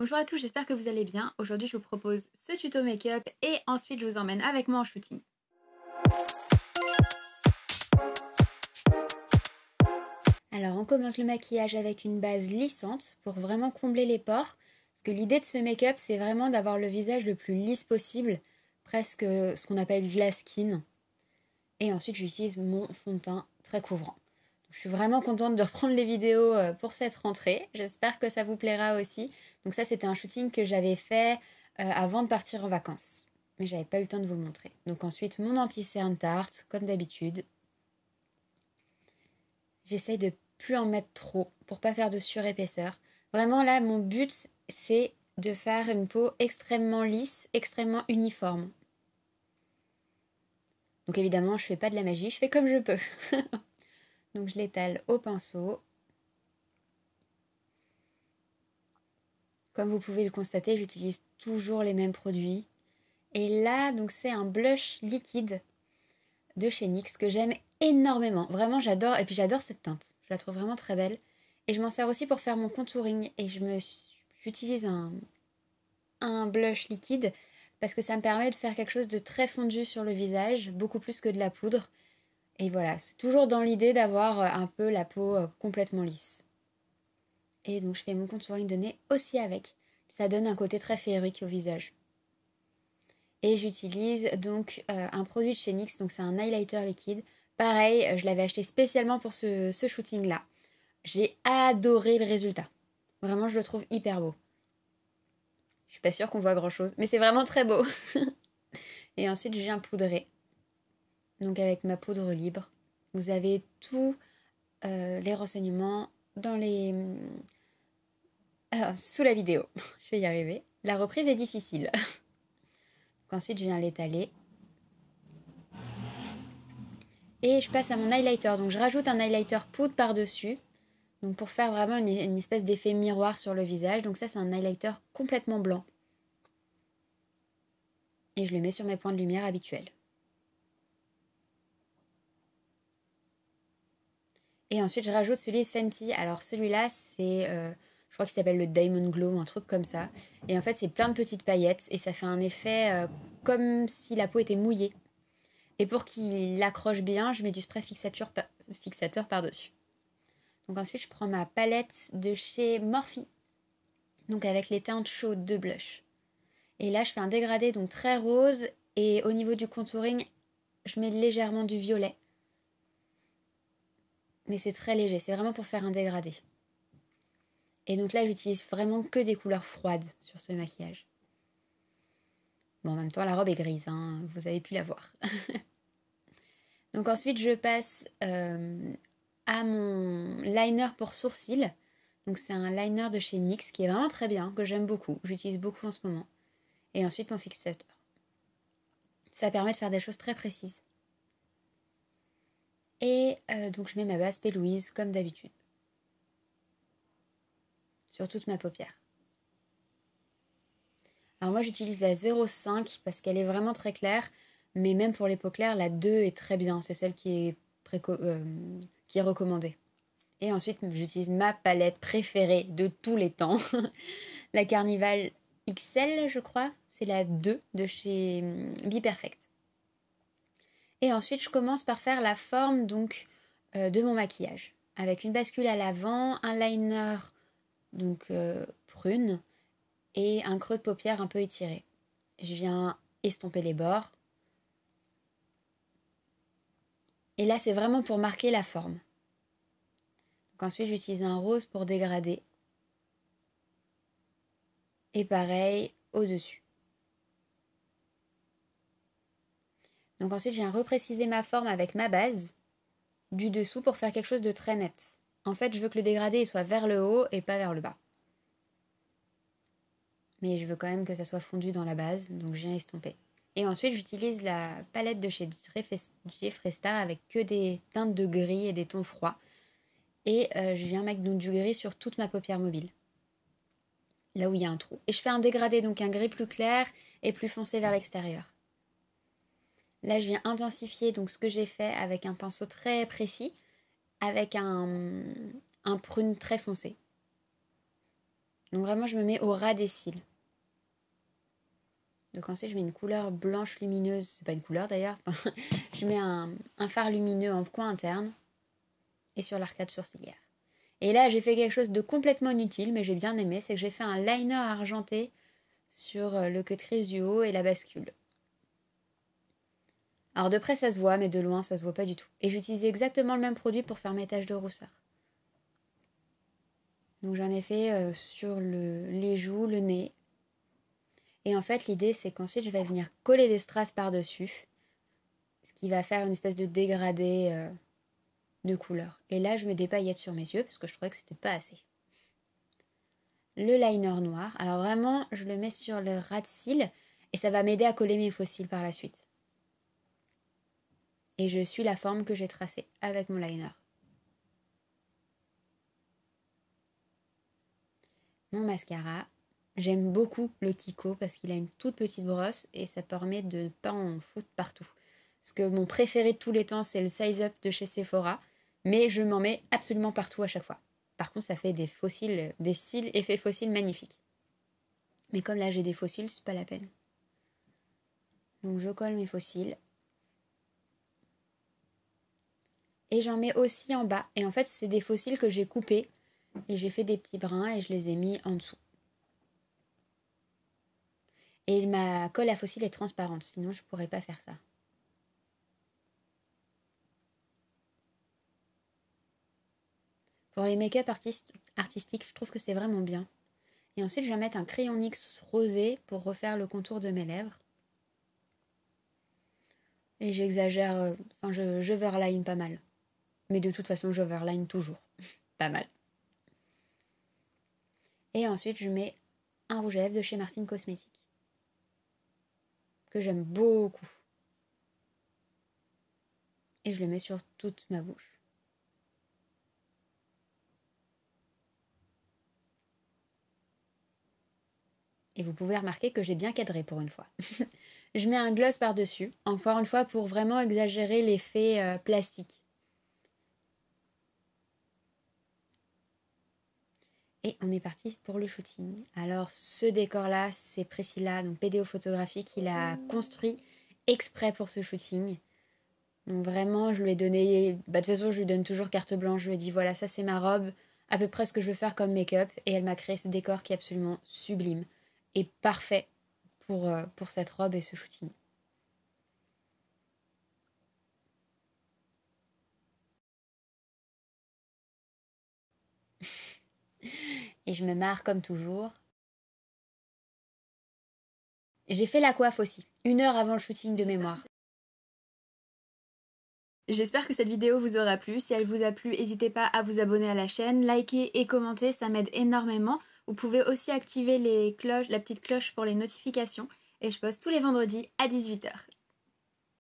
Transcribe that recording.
Bonjour à tous, j'espère que vous allez bien. Aujourd'hui, je vous propose ce tuto make-up et ensuite je vous emmène avec moi en shooting. Alors, on commence le maquillage avec une base lissante pour vraiment combler les pores. Parce que l'idée de ce make-up, c'est vraiment d'avoir le visage le plus lisse possible, presque ce qu'on appelle la skin. Et ensuite, j'utilise mon fond de teint très couvrant. Je suis vraiment contente de reprendre les vidéos euh, pour cette rentrée. J'espère que ça vous plaira aussi. Donc ça, c'était un shooting que j'avais fait euh, avant de partir en vacances. Mais j'avais pas eu le temps de vous le montrer. Donc ensuite, mon anti-cerne tarte, comme d'habitude. J'essaye de plus en mettre trop pour pas faire de surépaisseur. Vraiment là, mon but, c'est de faire une peau extrêmement lisse, extrêmement uniforme. Donc évidemment, je fais pas de la magie, je fais comme je peux. Donc je l'étale au pinceau. Comme vous pouvez le constater, j'utilise toujours les mêmes produits. Et là, donc c'est un blush liquide de chez NYX que j'aime énormément. Vraiment, j'adore. Et puis j'adore cette teinte. Je la trouve vraiment très belle. Et je m'en sers aussi pour faire mon contouring. Et je me, j'utilise un, un blush liquide parce que ça me permet de faire quelque chose de très fondu sur le visage, beaucoup plus que de la poudre. Et voilà, c'est toujours dans l'idée d'avoir euh, un peu la peau euh, complètement lisse. Et donc je fais mon contouring de nez aussi avec. Ça donne un côté très féerique au visage. Et j'utilise donc euh, un produit de chez NYX, donc c'est un highlighter liquide. Pareil, je l'avais acheté spécialement pour ce, shooting-là. J'ai adoré le résultat. Vraiment, je le trouve hyper beau. Je suis pas sûre qu'on voit grand-chose, mais c'est vraiment très beau. et ensuite, j'ai un poudré donc avec ma poudre libre. Vous avez tous euh, les renseignements dans les euh, sous la vidéo. je vais y arriver. La reprise est difficile. ensuite, je viens l'étaler. Et je passe à mon highlighter. Donc je rajoute un highlighter poudre par-dessus. Donc pour faire vraiment une espèce d'effet miroir sur le visage. Donc ça c'est un highlighter complètement blanc. Et je le mets sur mes points de lumière habituels. Et ensuite, je rajoute celui de Fenty. Alors, celui-là, c'est. Euh, je crois qu'il s'appelle le Diamond Glow, un truc comme ça. Et en fait, c'est plein de petites paillettes et ça fait un effet euh, comme si la peau était mouillée. Et pour qu'il accroche bien, je mets du spray fixateur, fixateur par-dessus. Donc ensuite, je prends ma palette de chez Morphe. Donc avec les teintes chaudes de blush. Et là, je fais un dégradé donc très rose et au niveau du contouring, je mets légèrement du violet mais c'est très léger, c'est vraiment pour faire un dégradé. Et donc là, j'utilise vraiment que des couleurs froides sur ce maquillage. Bon, en même temps, la robe est grise, hein, vous avez pu la voir. donc ensuite, je passe euh, à mon liner pour sourcils. Donc c'est un liner de chez NYX qui est vraiment très bien, que j'aime beaucoup, j'utilise beaucoup en ce moment. Et ensuite mon fixateur. Ça permet de faire des choses très précises. Et euh, donc je mets ma base P. Louise comme d'habitude. Sur toute ma paupière. Alors moi j'utilise la 0,5 parce qu'elle est vraiment très claire. Mais même pour les peaux claires, la 2 est très bien. C'est celle qui est, euh, qui est recommandée. Et ensuite j'utilise ma palette préférée de tous les temps. la Carnival XL je crois. C'est la 2 de chez hum, Bi Perfect. Et ensuite, je commence par faire la forme donc euh, de mon maquillage avec une bascule à l'avant, un liner donc euh, prune et un creux de paupière un peu étiré. Je viens estomper les bords. Et là, c'est vraiment pour marquer la forme. ensuite, j'utilise un rose pour dégrader. Et pareil au-dessus. Donc ensuite, je viens repréciser ma forme avec ma base du dessous pour faire quelque chose de très net. En fait, je veux que le dégradé soit vers le haut et pas vers le bas. Mais je veux quand même que ça soit fondu dans la base, donc je viens estomper. Et ensuite, j'utilise la palette de chez Jeffree avec que des teintes de gris et des tons froids. Et euh, je viens mettre du gris sur toute ma paupière mobile, là où il y a un trou. Et je fais un dégradé, donc un gris plus clair et plus foncé vers l'extérieur. Là, je viens intensifier donc ce que j'ai fait avec un pinceau très précis, avec un, prune très foncé. Donc vraiment, je me mets au ras des cils. Donc ensuite, je mets une couleur blanche lumineuse. C'est pas une couleur d'ailleurs. je mets un, phare lumineux en coin interne et sur l'arcade sourcilière. Et là, j'ai fait quelque chose de complètement inutile, mais j'ai bien aimé. C'est que j'ai fait un liner argenté sur euh, le cutrice du haut et la bascule. Alors de près ça se voit, mais de loin ça se voit pas du tout. Et j'utilisais exactement le même produit pour faire mes taches de rousseur. Donc j'en ai fait euh, sur les joues, le nez. Et en fait l'idée c'est qu'ensuite je vais venir coller des strass par-dessus, ce qui va faire une espèce de dégradé euh, de couleur. Et là je me des sur mes yeux parce que je trouvais que c'était pas assez. Le liner noir, alors vraiment je le mets sur le ras de cils et ça va m'aider à coller mes fossiles par la suite et je suis la forme que j'ai tracée avec mon liner. Mon mascara, j'aime beaucoup le Kiko parce qu'il a une toute petite brosse et ça permet de ne pas en foutre partout. Parce que mon préféré de tous les temps, c'est le Size Up de chez Sephora, mais je m'en mets absolument partout à chaque fois. Par contre, ça fait des fossiles, des cils, effets fossiles magnifiques. Mais comme là j'ai des fossiles, c'est pas la peine. Donc je colle mes fossiles. et j'en mets aussi en bas. Et en fait, c'est des fossiles que j'ai coupés et j'ai fait des petits brins et je les ai mis en dessous. Et ma colle à fossiles est transparente, sinon je ne pourrais pas faire ça. Pour les make-up artistiques, je trouve que c'est vraiment bien. Et ensuite, je vais mettre un crayon X rosé pour refaire le contour de mes lèvres. Et j'exagère, euh, enfin, je, je verline pas mal. Mais de toute façon, j'overline toujours. Pas mal. Et ensuite, je mets un rouge à lèvres de chez Martine Cosmétique. Que j'aime beaucoup. Et je le mets sur toute ma bouche. Et vous pouvez remarquer que j'ai bien cadré pour une fois. je mets un gloss par-dessus, encore une fois pour vraiment exagérer l'effet euh, plastique. on est parti pour le shooting. Alors ce décor-là, c'est Priscilla, donc PDO photographie, qui l'a mmh. construit exprès pour ce shooting. Donc vraiment, je lui ai donné, bah, de toute façon, je lui donne toujours carte blanche, je lui ai dit voilà, ça c'est ma robe, à peu près ce que je veux faire comme make-up, et elle m'a créé ce décor qui est absolument sublime et parfait pour, euh, pour cette robe et ce shooting. et je me marre comme toujours. J'ai fait la coiffe aussi, une heure avant le shooting de mémoire. J'espère que cette vidéo vous aura plu. Si elle vous a plu, n'hésitez pas à vous abonner à la chaîne, liker et commenter, ça m'aide énormément. Vous pouvez aussi activer les cloches, la petite cloche pour les notifications. Et je poste tous les vendredis à 18h.